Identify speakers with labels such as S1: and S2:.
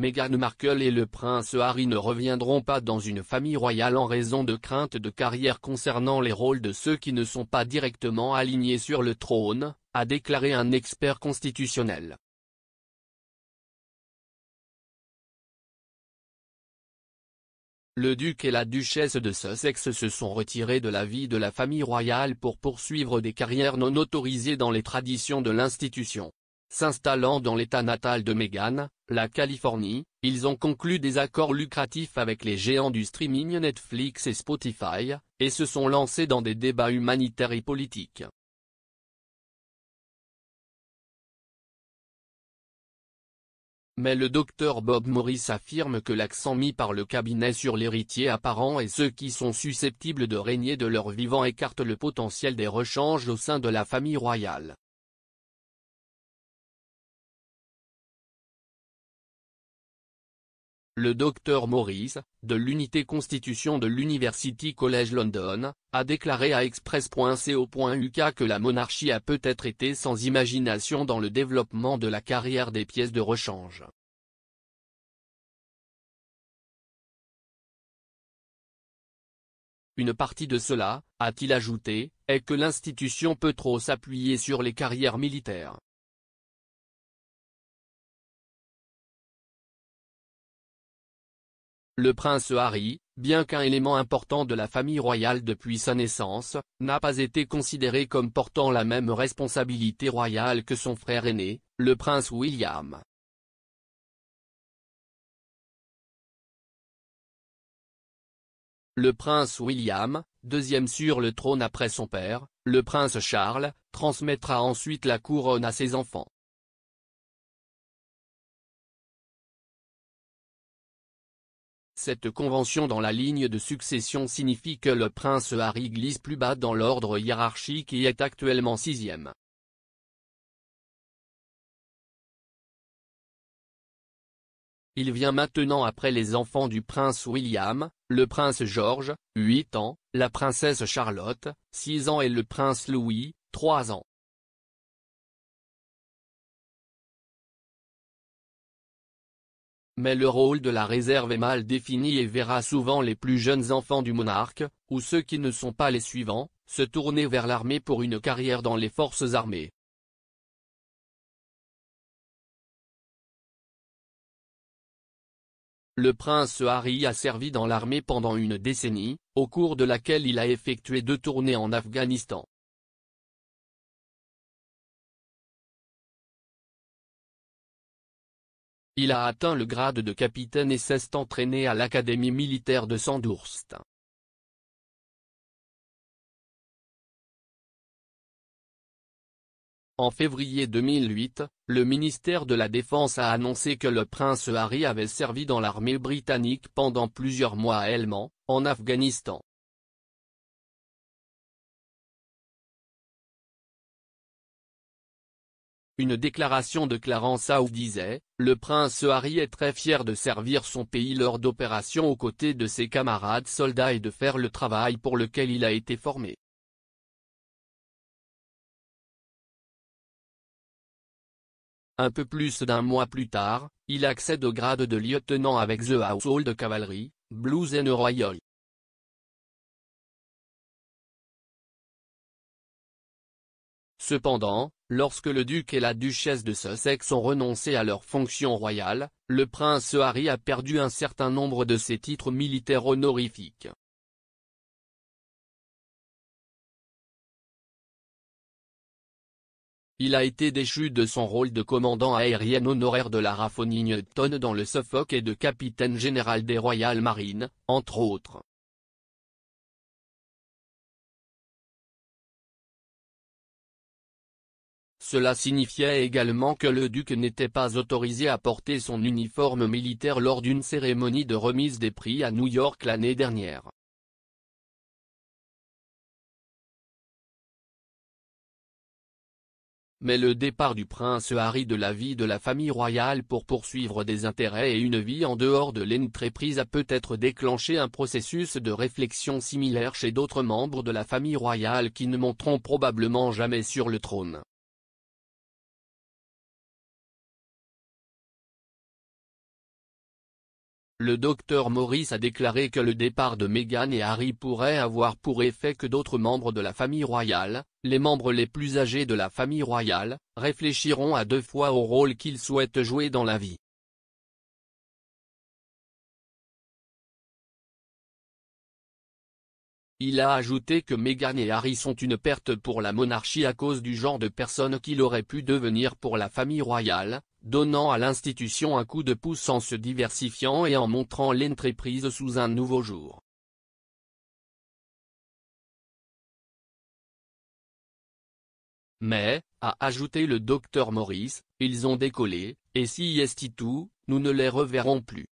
S1: Meghan Markle et le prince Harry ne reviendront pas dans une famille royale en raison de craintes de carrière concernant les rôles de ceux qui ne sont pas directement alignés sur le trône, a déclaré un expert constitutionnel. Le duc et la duchesse de Sussex se sont retirés de la vie de la famille royale pour poursuivre des carrières non autorisées dans les traditions de l'institution. S'installant dans l'état natal de Meghan, la Californie, ils ont conclu des accords lucratifs avec les géants du streaming Netflix et Spotify, et se sont lancés dans des débats humanitaires et politiques. Mais le docteur Bob Morris affirme que l'accent mis par le cabinet sur l'héritier apparent et ceux qui sont susceptibles de régner de leur vivant écarte le potentiel des rechanges au sein de la famille royale.
S2: Le docteur
S1: Maurice, de l'unité Constitution de l'University College London, a déclaré à express.co.uk que la monarchie a peut-être été sans imagination dans le développement de la carrière des pièces de rechange. Une partie de cela, a-t-il ajouté, est que l'institution peut trop s'appuyer sur les carrières militaires. Le prince Harry, bien qu'un élément important de la famille royale depuis sa naissance, n'a pas été considéré comme portant la même responsabilité royale que son frère aîné, le prince William. Le prince William, deuxième sur le trône après son père, le prince Charles, transmettra ensuite la couronne à ses enfants. Cette convention dans la ligne de succession signifie que le prince Harry glisse plus bas dans l'ordre hiérarchique et est actuellement sixième. Il vient maintenant après les enfants du prince William, le prince George, 8 ans, la princesse Charlotte, 6 ans et le prince Louis, 3 ans. mais le rôle de la réserve est mal défini et verra souvent les plus jeunes enfants du monarque, ou ceux qui ne sont pas les suivants, se tourner vers l'armée pour une carrière dans les forces armées. Le prince Harry a servi dans l'armée pendant une décennie, au cours de laquelle il a effectué deux tournées en Afghanistan.
S2: Il a atteint le grade de capitaine et s'est entraîné à l'académie militaire de Sandhurst.
S1: En février 2008, le ministère de la Défense a annoncé que le prince Harry avait servi dans l'armée britannique pendant plusieurs mois à Helmand, en Afghanistan. Une déclaration de Clarence Howe disait, Le prince Harry est très fier de servir son pays lors d'opérations aux côtés de ses camarades soldats et de faire le travail pour lequel il a été formé. Un peu plus d'un mois plus tard, il accède au grade de lieutenant avec The Household Cavalry, Blues and Royal. Cependant, lorsque le duc et la duchesse de Sussex ont renoncé à leurs fonctions royales, le prince Harry a perdu un certain nombre de ses titres militaires honorifiques. Il a été déchu de son rôle de commandant aérien honoraire de la Raffonington dans le Suffolk et de capitaine général des Royal Marines, entre autres. Cela signifiait également que le duc n'était pas autorisé à porter son uniforme militaire lors d'une cérémonie de remise des prix à New York l'année dernière. Mais le départ du prince Harry de la vie de la famille royale pour poursuivre des intérêts et une vie en dehors de l'entreprise a peut-être déclenché un processus de réflexion similaire chez d'autres membres de la famille royale qui ne monteront probablement jamais sur le trône. Le docteur Maurice a déclaré que le départ de Meghan et Harry pourrait avoir pour effet que d'autres membres de la famille royale, les membres les plus âgés de la famille royale, réfléchiront à deux fois au rôle qu'ils souhaitent jouer dans la vie. Il a ajouté que Meghan et Harry sont une perte pour la monarchie à cause du genre de personne qu'il aurait pu devenir pour la famille royale, donnant à l'institution un coup de pouce en se diversifiant et en montrant l'entreprise sous un nouveau jour. Mais, a ajouté le docteur Maurice, ils ont décollé, et si est tout, nous ne les reverrons plus.